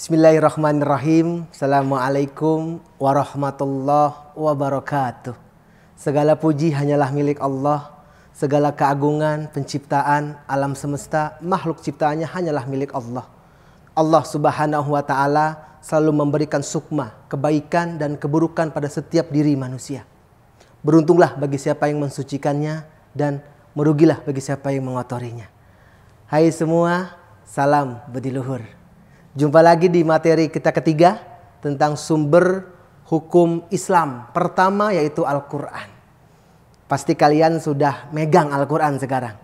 Bismillahirrahmanirrahim. Assalamualaikum warahmatullahi wabarakatuh. Segala puji hanyalah milik Allah. Segala keagungan, penciptaan, alam semesta, makhluk ciptaannya hanyalah milik Allah. Allah subhanahu wa ta'ala selalu memberikan sukma, kebaikan dan keburukan pada setiap diri manusia. Beruntunglah bagi siapa yang mensucikannya dan merugilah bagi siapa yang mengotorinya. Hai semua, salam bediluhur. luhur. Jumpa lagi di materi kita ketiga tentang sumber hukum Islam. Pertama yaitu Al-Quran. Pasti kalian sudah megang Al-Quran sekarang.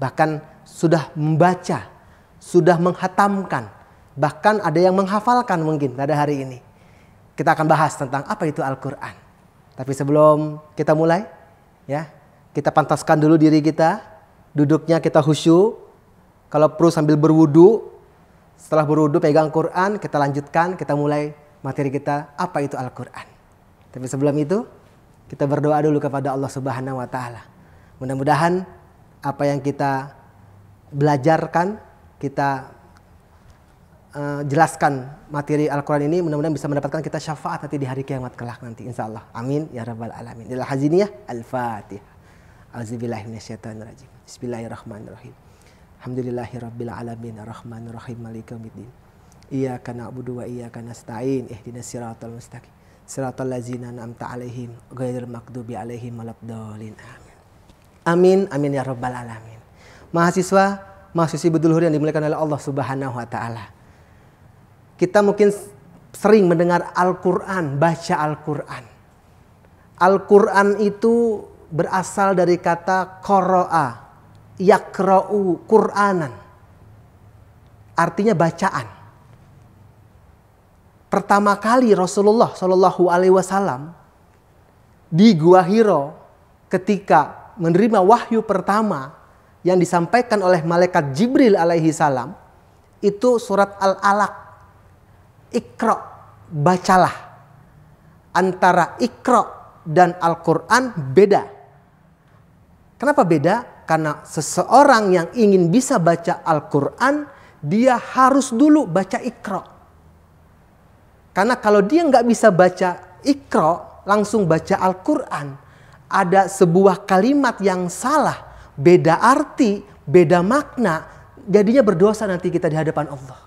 Bahkan sudah membaca, sudah menghatamkan. Bahkan ada yang menghafalkan mungkin pada hari ini. Kita akan bahas tentang apa itu Al-Quran. Tapi sebelum kita mulai, ya kita pantaskan dulu diri kita. Duduknya kita khusyuk. Kalau perlu sambil berwudu, setelah berudu pegang Quran, kita lanjutkan, kita mulai materi kita apa itu Al-Quran. Tapi sebelum itu, kita berdoa dulu kepada Allah Subhanahu wa Ta'ala. Mudah-mudahan apa yang kita belajarkan, kita uh, jelaskan materi Al-Quran ini mudah-mudahan bisa mendapatkan kita syafaat nanti di hari kiamat kelak nanti insya Allah. Amin ya rabbal alamin. Inilah haziniah Al-Fatihah. Auzubillahi minasyaitonirrajim. Bismillahirrahmanirrahim. Alhamdulillahirrabbilalamin Ar-Rahmanirrahim rahim maliki yaumiddin. na'budu wa iyaka nasta'in Ihdina siratul mustaqim. Siratul lazina an'amta alaihim ghairil makdubi alaihim malabdolin. Amin. Amin amin ya rabbal alamin. Mahasiswa, mahasiswi bedulhur yang dimulakan oleh Allah Subhanahu wa taala. Kita mungkin sering mendengar Al-Qur'an, baca Al-Qur'an. Al-Qur'an itu berasal dari kata Koro'ah yakra'u Qur'anan. Artinya bacaan. Pertama kali Rasulullah Shallallahu Alaihi Wasallam di Gua Hiro ketika menerima wahyu pertama yang disampaikan oleh malaikat Jibril alaihi salam itu surat Al-Alaq. Ikra, bacalah. Antara Ikra dan Al-Qur'an beda. Kenapa beda? Karena seseorang yang ingin bisa baca Al-Quran, dia harus dulu baca Iqra. Karena kalau dia nggak bisa baca Iqra, langsung baca Al-Quran, ada sebuah kalimat yang salah, beda arti, beda makna, jadinya berdosa nanti kita di hadapan Allah.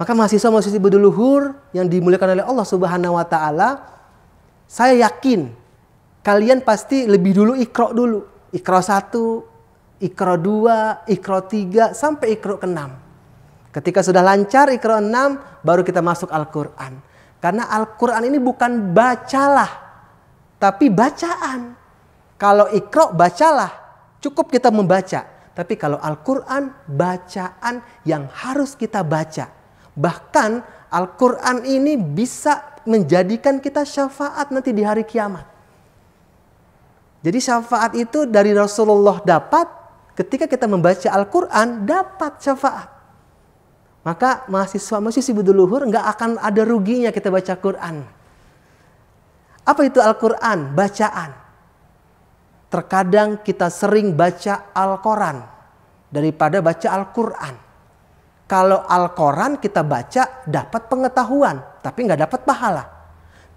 Maka mahasiswa-mahasiswa berduluhur yang dimuliakan oleh Allah Subhanahu wa taala, saya yakin kalian pasti lebih dulu ikro dulu ikro satu, ikro dua, ikro tiga sampai ikro keenam. Ketika sudah lancar ikro 6, baru kita masuk Al-Quran. Karena Al-Quran ini bukan bacalah, tapi bacaan. Kalau ikro bacalah, cukup kita membaca. Tapi kalau Al-Quran, bacaan yang harus kita baca. Bahkan Al-Quran ini bisa menjadikan kita syafaat nanti di hari kiamat. Jadi syafaat itu dari Rasulullah dapat ketika kita membaca Al-Quran dapat syafaat. Maka mahasiswa mahasiswi buduluhur nggak akan ada ruginya kita baca Quran. Apa itu Al-Quran? Bacaan. Terkadang kita sering baca Al-Quran daripada baca Al-Quran. Kalau Al-Quran kita baca dapat pengetahuan tapi nggak dapat pahala.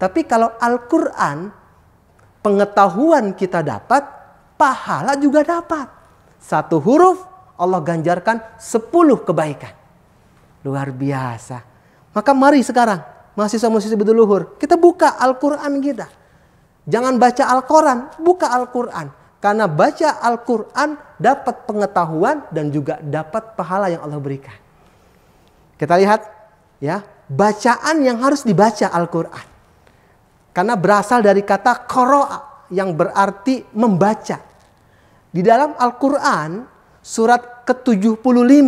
Tapi kalau Al-Quran pengetahuan kita dapat, pahala juga dapat. Satu huruf Allah ganjarkan sepuluh kebaikan. Luar biasa. Maka mari sekarang mahasiswa-mahasiswa betul luhur kita buka Al-Quran kita. Jangan baca Al-Quran, buka Al-Quran. Karena baca Al-Quran dapat pengetahuan dan juga dapat pahala yang Allah berikan. Kita lihat ya bacaan yang harus dibaca Al-Quran. Karena berasal dari kata koroa yang berarti membaca. Di dalam Al-Quran surat ke-75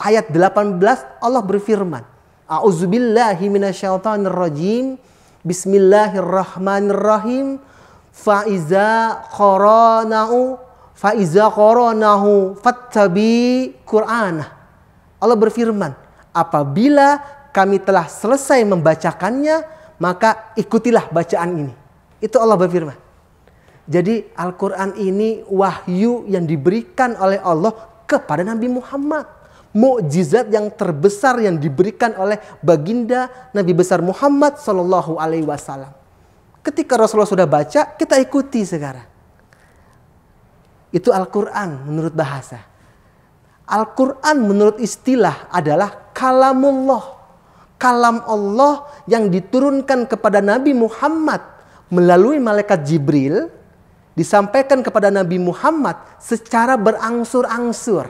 ayat 18 Allah berfirman. A'udzubillahiminasyaitanirrojim. Bismillahirrahmanirrahim. Fa'iza qarana'u fa'iza koronahu. fattabi Qur'anah. Allah berfirman, apabila kami telah selesai membacakannya, maka ikutilah bacaan ini. Itu Allah berfirman. Jadi Al-Quran ini wahyu yang diberikan oleh Allah kepada Nabi Muhammad. Mukjizat yang terbesar yang diberikan oleh baginda Nabi besar Muhammad Shallallahu Alaihi Wasallam. Ketika Rasulullah sudah baca, kita ikuti sekarang. Itu Al-Quran menurut bahasa. Al-Quran menurut istilah adalah kalamullah kalam Allah yang diturunkan kepada Nabi Muhammad melalui malaikat Jibril disampaikan kepada Nabi Muhammad secara berangsur-angsur.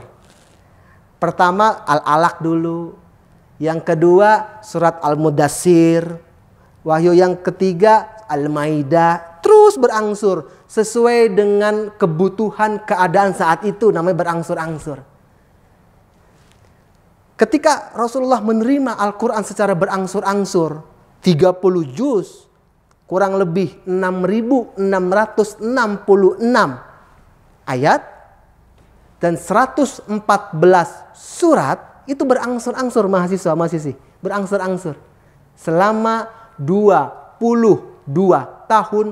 Pertama Al-Alaq dulu, yang kedua surat Al-Mudassir, wahyu yang ketiga Al-Maidah, terus berangsur sesuai dengan kebutuhan keadaan saat itu namanya berangsur-angsur. Ketika Rasulullah menerima Al-Quran secara berangsur-angsur, 30 juz, kurang lebih 6.666 ayat, dan 114 surat, itu berangsur-angsur mahasiswa, mahasiswi, berangsur-angsur. Selama 22 tahun,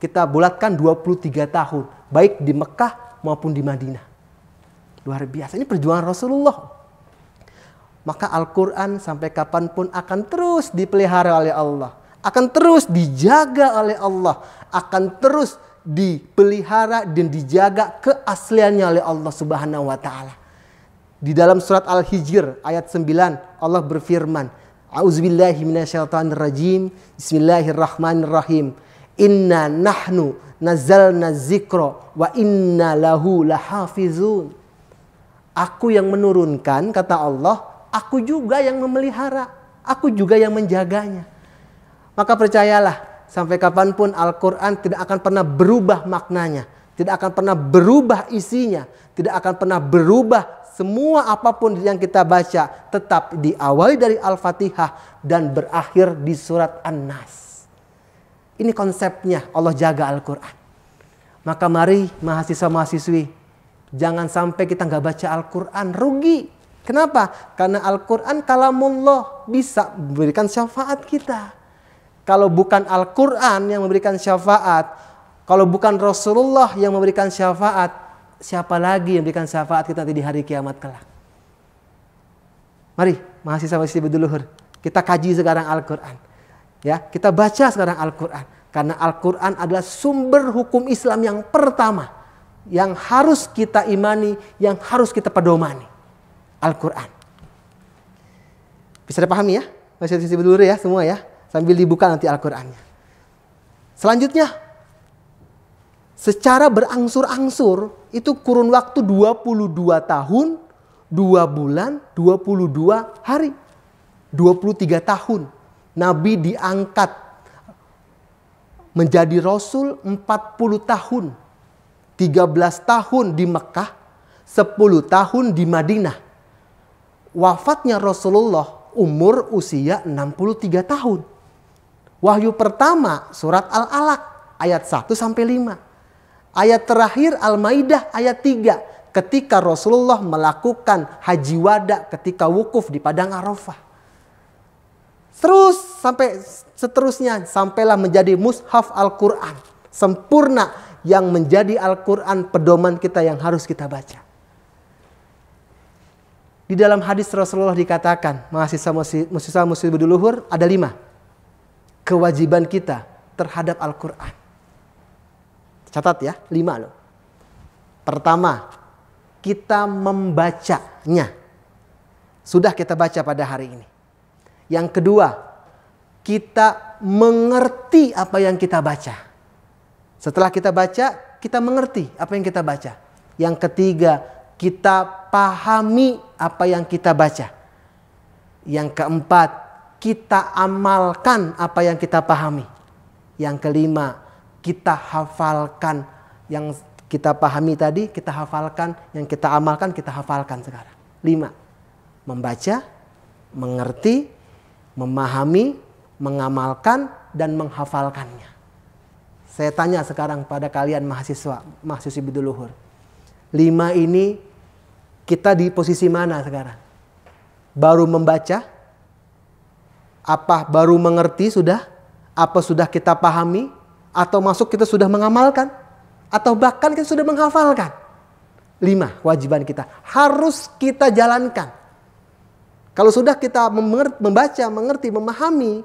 kita bulatkan 23 tahun, baik di Mekah maupun di Madinah. Luar biasa, ini perjuangan Rasulullah maka Al-Quran sampai kapanpun akan terus dipelihara oleh Allah. Akan terus dijaga oleh Allah. Akan terus dipelihara dan dijaga keasliannya oleh Allah subhanahu wa ta'ala. Di dalam surat Al-Hijr ayat 9 Allah berfirman. Bismillahirrahmanirrahim. Inna nahnu nazalna zikro wa inna lahu lahafizun. Aku yang menurunkan kata Allah Aku juga yang memelihara, aku juga yang menjaganya. Maka percayalah, sampai kapanpun Al-Quran tidak akan pernah berubah maknanya, tidak akan pernah berubah isinya, tidak akan pernah berubah semua apapun yang kita baca tetap diawali dari Al-Fatihah dan berakhir di surat An-Nas. Ini konsepnya Allah jaga Al-Quran. Maka mari mahasiswa-mahasiswi, jangan sampai kita nggak baca Al-Quran, rugi. Kenapa? Karena Al-Quran kalamullah bisa memberikan syafaat kita. Kalau bukan Al-Quran yang memberikan syafaat, kalau bukan Rasulullah yang memberikan syafaat, siapa lagi yang memberikan syafaat kita nanti di hari kiamat kelak? Mari, mahasiswa mahasiswa berduluhur, kita kaji sekarang Al-Quran. Ya, kita baca sekarang Al-Quran. Karena Al-Quran adalah sumber hukum Islam yang pertama. Yang harus kita imani, yang harus kita pedomani. Al-Quran. Bisa dipahami ya? Masih sisi dulu ya semua ya. Sambil dibuka nanti Al-Qurannya. Selanjutnya, secara berangsur-angsur itu kurun waktu 22 tahun, 2 bulan, 22 hari. 23 tahun Nabi diangkat menjadi rasul 40 tahun. 13 tahun di Mekah, 10 tahun di Madinah wafatnya Rasulullah umur usia 63 tahun. Wahyu pertama surat Al-Alaq ayat 1 sampai 5. Ayat terakhir Al-Maidah ayat 3 ketika Rasulullah melakukan haji wada ketika wukuf di padang Arafah. Terus sampai seterusnya sampailah menjadi mushaf Al-Qur'an sempurna yang menjadi Al-Qur'an pedoman kita yang harus kita baca. Di dalam hadis Rasulullah dikatakan, mahasiswa mahasiswa muslim berduluhur ada lima. Kewajiban kita terhadap Al-Quran. Catat ya, lima loh. Pertama, kita membacanya. Sudah kita baca pada hari ini. Yang kedua, kita mengerti apa yang kita baca. Setelah kita baca, kita mengerti apa yang kita baca. Yang ketiga, kita pahami apa yang kita baca. Yang keempat, kita amalkan apa yang kita pahami. Yang kelima, kita hafalkan yang kita pahami tadi, kita hafalkan, yang kita amalkan, kita hafalkan sekarang. Lima, membaca, mengerti, memahami, mengamalkan, dan menghafalkannya. Saya tanya sekarang pada kalian mahasiswa, mahasiswi biduluhur. Lima ini kita di posisi mana sekarang? Baru membaca? Apa baru mengerti sudah? Apa sudah kita pahami? Atau masuk kita sudah mengamalkan? Atau bahkan kita sudah menghafalkan? Lima kewajiban kita. Harus kita jalankan. Kalau sudah kita membaca, mengerti, memahami,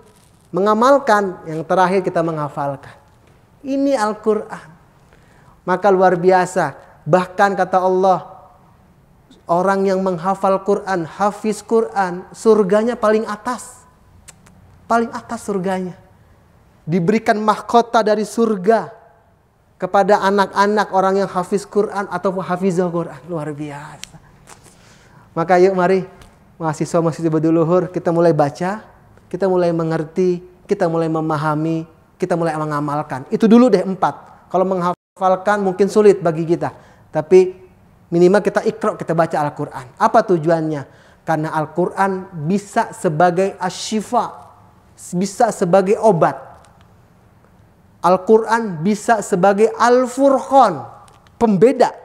mengamalkan, yang terakhir kita menghafalkan. Ini Al-Quran. Maka luar biasa. Bahkan kata Allah, Orang yang menghafal Quran, hafiz Quran, surganya paling atas. Paling atas surganya. Diberikan mahkota dari surga kepada anak-anak orang yang hafiz Quran atau hafizah Quran. Luar biasa. Maka yuk mari mahasiswa masih berduluhur kita mulai baca, kita mulai mengerti, kita mulai memahami, kita mulai mengamalkan. Itu dulu deh empat. Kalau menghafalkan mungkin sulit bagi kita. Tapi Minimal kita ikhrok, kita baca Al-Quran. Apa tujuannya? Karena Al-Quran bisa sebagai asyifa, bisa sebagai obat. Al-Quran bisa sebagai Al-Furqan, pembeda.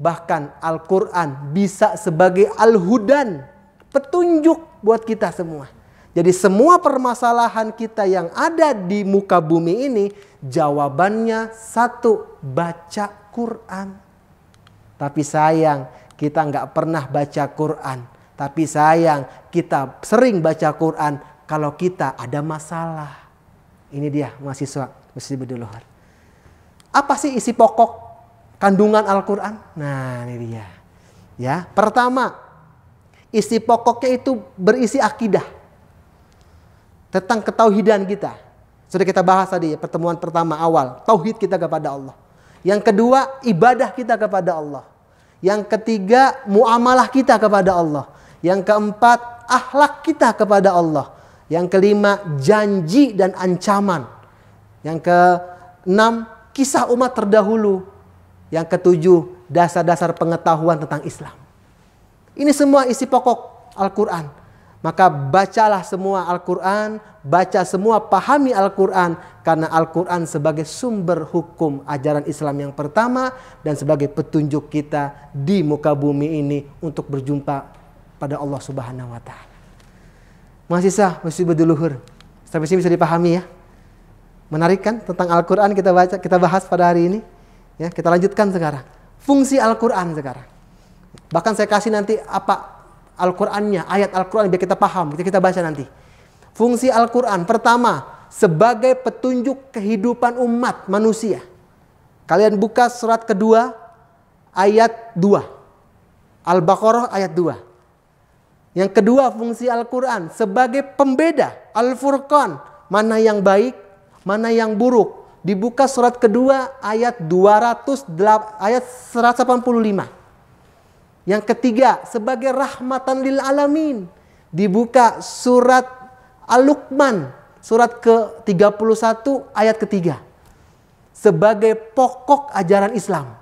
Bahkan Al-Quran bisa sebagai Al-Hudan, petunjuk buat kita semua. Jadi semua permasalahan kita yang ada di muka bumi ini jawabannya satu, baca Quran. Tapi sayang kita nggak pernah baca Quran. Tapi sayang kita sering baca Quran kalau kita ada masalah. Ini dia mahasiswa mesti Beduluhur. Apa sih isi pokok kandungan Al-Quran? Nah ini dia. Ya, pertama isi pokoknya itu berisi akidah tentang ketauhidan kita. Sudah kita bahas tadi pertemuan pertama awal, tauhid kita kepada Allah. Yang kedua, ibadah kita kepada Allah. Yang ketiga, muamalah kita kepada Allah. Yang keempat, akhlak kita kepada Allah. Yang kelima, janji dan ancaman. Yang keenam, kisah umat terdahulu. Yang ketujuh, dasar-dasar pengetahuan tentang Islam. Ini semua isi pokok Al-Quran. Maka bacalah semua Al-Quran, baca semua, pahami Al-Quran. Karena Al-Quran sebagai sumber hukum ajaran Islam yang pertama dan sebagai petunjuk kita di muka bumi ini untuk berjumpa pada Allah Subhanahu wa Ta'ala. sah, masih berduluhur. Sampai sini bisa dipahami ya. Menarik kan tentang Al-Quran kita baca, kita bahas pada hari ini. Ya, kita lanjutkan sekarang. Fungsi Al-Quran sekarang. Bahkan saya kasih nanti apa Al-Qur'annya, ayat Al-Qur'an biar kita paham, kita kita baca nanti. Fungsi Al-Qur'an pertama sebagai petunjuk kehidupan umat manusia. Kalian buka surat kedua ayat 2. Al-Baqarah ayat 2. Yang kedua fungsi Al-Qur'an sebagai pembeda, Al-Furqan, mana yang baik, mana yang buruk. Dibuka surat kedua ayat delapan ayat 185. Yang ketiga, sebagai rahmatan lil alamin. Dibuka surat Al-Luqman, surat ke-31 ayat ketiga. Sebagai pokok ajaran Islam.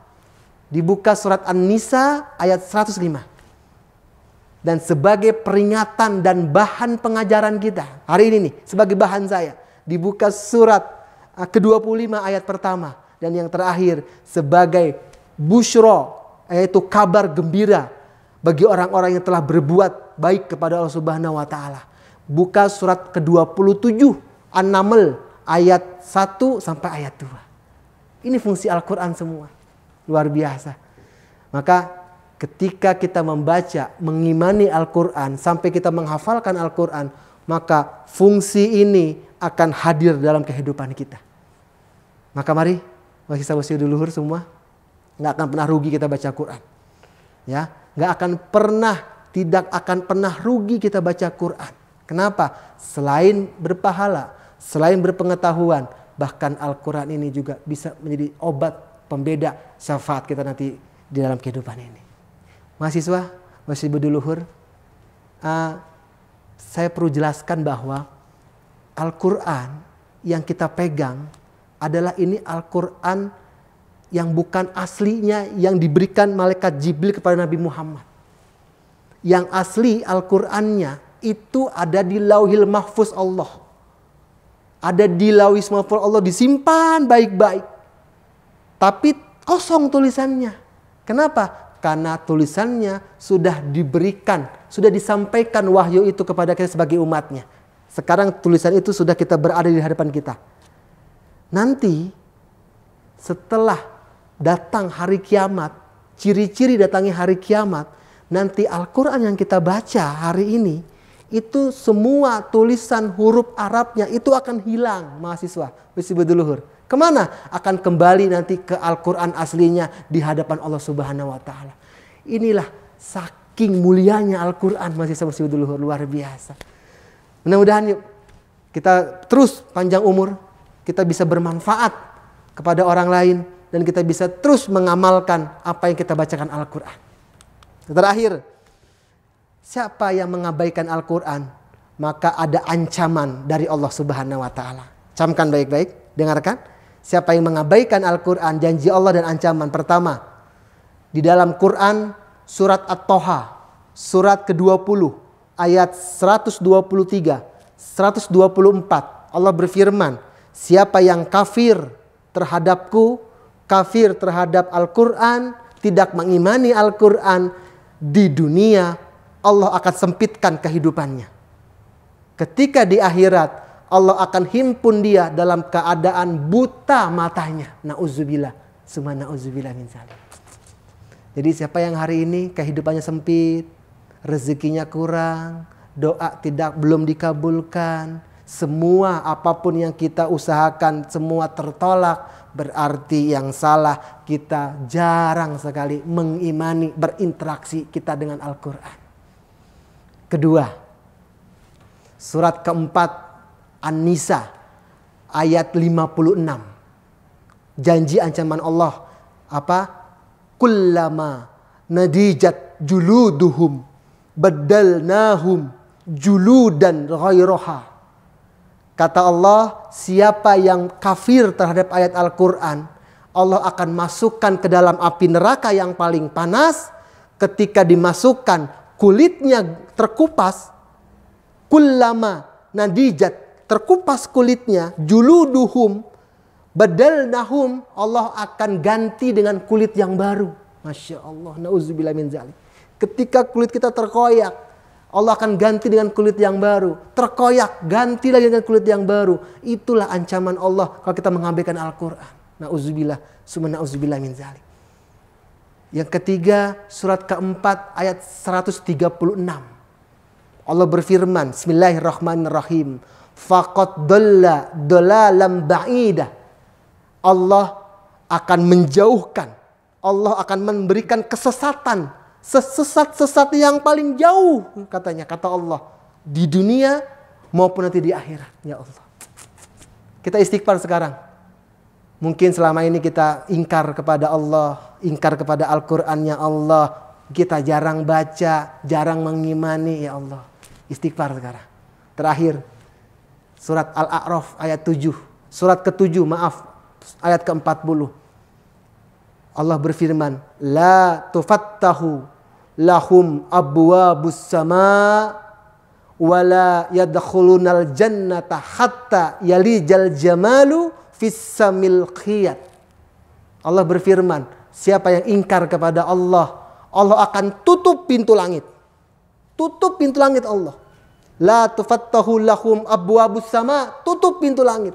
Dibuka surat An-Nisa ayat 105. Dan sebagai peringatan dan bahan pengajaran kita. Hari ini nih, sebagai bahan saya. Dibuka surat eh, ke-25 ayat pertama. Dan yang terakhir sebagai bushro yaitu kabar gembira bagi orang-orang yang telah berbuat baik kepada Allah Subhanahu wa taala. Buka surat ke-27 An-Naml ayat 1 sampai ayat 2. Ini fungsi Al-Qur'an semua. Luar biasa. Maka ketika kita membaca, mengimani Al-Qur'an sampai kita menghafalkan Al-Qur'an, maka fungsi ini akan hadir dalam kehidupan kita. Maka mari, mari kita dulu duluhur semua nggak akan pernah rugi kita baca Quran. Ya, nggak akan pernah tidak akan pernah rugi kita baca Quran. Kenapa? Selain berpahala, selain berpengetahuan, bahkan Al-Quran ini juga bisa menjadi obat pembeda syafaat kita nanti di dalam kehidupan ini. Mahasiswa, masih berduluhur, uh, ah, saya perlu jelaskan bahwa Al-Quran yang kita pegang adalah ini Al-Quran yang bukan aslinya yang diberikan malaikat Jibril kepada Nabi Muhammad. Yang asli Al-Qur'annya itu ada di Lauhil Mahfuz Allah. Ada di Lauhil Mahfuz Allah disimpan baik-baik. Tapi kosong tulisannya. Kenapa? Karena tulisannya sudah diberikan, sudah disampaikan wahyu itu kepada kita sebagai umatnya. Sekarang tulisan itu sudah kita berada di hadapan kita. Nanti setelah datang hari kiamat, ciri-ciri datangnya hari kiamat, nanti Al-Quran yang kita baca hari ini, itu semua tulisan huruf Arabnya itu akan hilang mahasiswa Wisibuduluhur. Kemana? Akan kembali nanti ke Al-Quran aslinya di hadapan Allah Subhanahu wa Ta'ala. Inilah saking mulianya Al-Quran mahasiswa Wisibuduluhur luar biasa. Mudah-mudahan yuk kita terus panjang umur, kita bisa bermanfaat kepada orang lain, dan kita bisa terus mengamalkan apa yang kita bacakan Al-Quran. Terakhir, siapa yang mengabaikan Al-Quran, maka ada ancaman dari Allah Subhanahu wa Ta'ala. Camkan baik-baik, dengarkan. Siapa yang mengabaikan Al-Quran, janji Allah dan ancaman. Pertama, di dalam Quran surat At-Toha, surat ke-20, ayat 123, 124, Allah berfirman, siapa yang kafir terhadapku kafir terhadap Al-Quran, tidak mengimani Al-Quran di dunia, Allah akan sempitkan kehidupannya. Ketika di akhirat, Allah akan himpun dia dalam keadaan buta matanya. Nauzubillah, semua nauzubillah min Jadi siapa yang hari ini kehidupannya sempit, rezekinya kurang, doa tidak belum dikabulkan, semua apapun yang kita usahakan, semua tertolak. Berarti yang salah kita jarang sekali mengimani, berinteraksi kita dengan Al-Quran. Kedua, surat keempat An-Nisa ayat 56. Janji ancaman Allah apa? Kullama nadijat juluduhum badalnahum juludan ghairaha Kata Allah, siapa yang kafir terhadap ayat Al-Quran, Allah akan masukkan ke dalam api neraka yang paling panas. Ketika dimasukkan, kulitnya terkupas. Kullama nadijat, terkupas kulitnya, juluduhum, bedal nahum, Allah akan ganti dengan kulit yang baru. Masya Allah, na'udzubillah min zalim. Ketika kulit kita terkoyak, Allah akan ganti dengan kulit yang baru. Terkoyak, ganti lagi dengan kulit yang baru. Itulah ancaman Allah kalau kita mengabaikan Al-Quran. Na'udzubillah, summa na'udzubillah min zalim. Yang ketiga, surat keempat ayat 136. Allah berfirman, Bismillahirrahmanirrahim. Faqad dalla dalalam ba'idah. Allah akan menjauhkan. Allah akan memberikan kesesatan sesat-sesat yang paling jauh katanya kata Allah di dunia maupun nanti di akhirat ya Allah. Kita istighfar sekarang. Mungkin selama ini kita ingkar kepada Allah, ingkar kepada Al-Qur'annya Allah, kita jarang baca, jarang mengimani ya Allah. Istighfar sekarang. Terakhir surat Al-A'raf ayat 7, surat ke maaf, ayat ke-40. Allah berfirman, la tufattahu lahum abwabus sama wala yadkhulunal jannata hatta yalijal jamalu fissamil khiyat. Allah berfirman, siapa yang ingkar kepada Allah, Allah akan tutup pintu langit. Tutup pintu langit Allah. La tufattahu lahum abwabus sama, tutup pintu langit.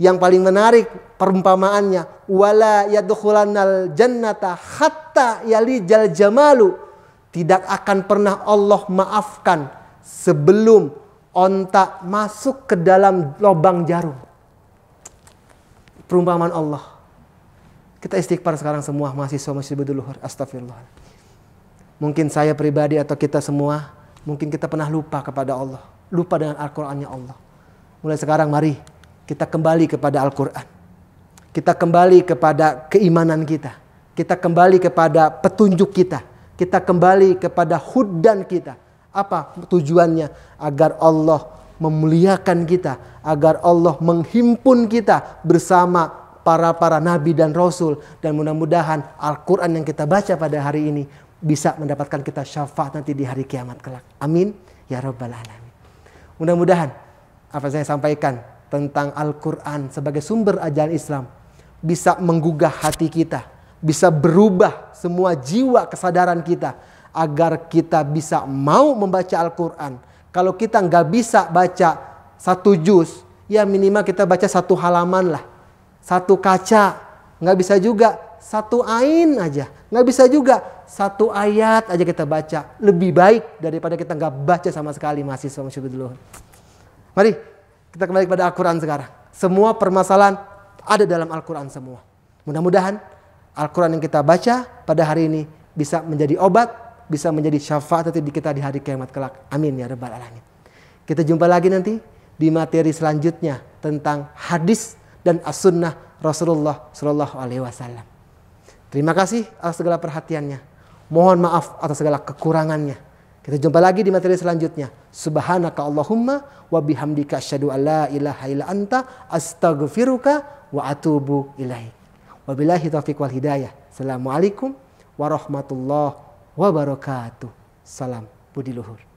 Yang paling menarik perumpamaannya, wala yadkhulunal jannata hatta yalijal jamalu tidak akan pernah Allah maafkan sebelum ontak masuk ke dalam lubang jarum. Perumpamaan Allah. Kita istighfar sekarang semua mahasiswa masih dulu. Astagfirullah. Mungkin saya pribadi atau kita semua, mungkin kita pernah lupa kepada Allah. Lupa dengan Al-Qur'annya Allah. Mulai sekarang mari kita kembali kepada Al-Qur'an. Kita kembali kepada keimanan kita. Kita kembali kepada petunjuk kita kita kembali kepada hudan kita. Apa tujuannya? Agar Allah memuliakan kita, agar Allah menghimpun kita bersama para-para nabi dan rasul dan mudah-mudahan Al-Qur'an yang kita baca pada hari ini bisa mendapatkan kita syafaat nanti di hari kiamat kelak. Amin ya rabbal alamin. Mudah-mudahan apa saya sampaikan tentang Al-Qur'an sebagai sumber ajaran Islam bisa menggugah hati kita bisa berubah semua jiwa kesadaran kita agar kita bisa mau membaca Al-Quran. Kalau kita nggak bisa baca satu juz, ya minimal kita baca satu halaman lah. Satu kaca, nggak bisa juga satu ain aja. Nggak bisa juga satu ayat aja kita baca. Lebih baik daripada kita nggak baca sama sekali mahasiswa dulu. Mari kita kembali pada Al-Quran sekarang. Semua permasalahan ada dalam Al-Quran semua. Mudah-mudahan Al-Quran yang kita baca pada hari ini bisa menjadi obat, bisa menjadi syafaat nanti kita di hari kiamat kelak. Amin ya rabbal alamin. Kita jumpa lagi nanti di materi selanjutnya tentang hadis dan as-sunnah Rasulullah Shallallahu Alaihi Wasallam. Terima kasih atas segala perhatiannya. Mohon maaf atas segala kekurangannya. Kita jumpa lagi di materi selanjutnya. Subhanaka Allahumma wa bihamdika asyhadu an la ilaha illa anta astaghfiruka wa atubu ilaik. Wabillahi taufiq wal hidayah. Assalamualaikum warahmatullahi wabarakatuh. Salam budi luhur.